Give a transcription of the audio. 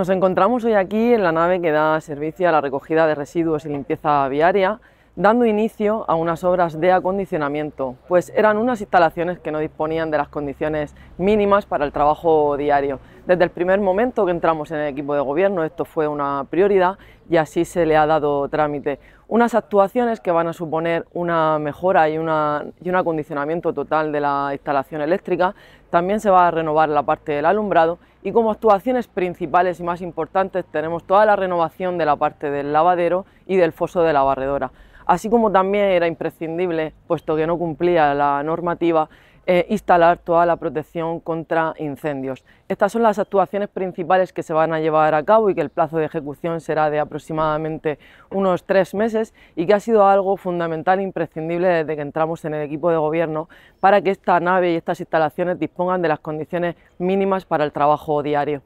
Nos encontramos hoy aquí en la nave que da servicio a la recogida de residuos y limpieza viaria, dando inicio a unas obras de acondicionamiento, pues eran unas instalaciones que no disponían de las condiciones mínimas para el trabajo diario. Desde el primer momento que entramos en el equipo de gobierno esto fue una prioridad y así se le ha dado trámite. Unas actuaciones que van a suponer una mejora y, y un acondicionamiento total de la instalación eléctrica. También se va a renovar la parte del alumbrado y como actuaciones principales y más importantes tenemos toda la renovación de la parte del lavadero y del foso de la barredora. Así como también era imprescindible, puesto que no cumplía la normativa, eh, instalar toda la protección contra incendios. Estas son las actuaciones principales que se van a llevar a cabo y que el plazo de ejecución será de aproximadamente unos tres meses y que ha sido algo fundamental, e imprescindible desde que entramos en el equipo de gobierno para que esta nave y estas instalaciones dispongan de las condiciones mínimas para el trabajo diario.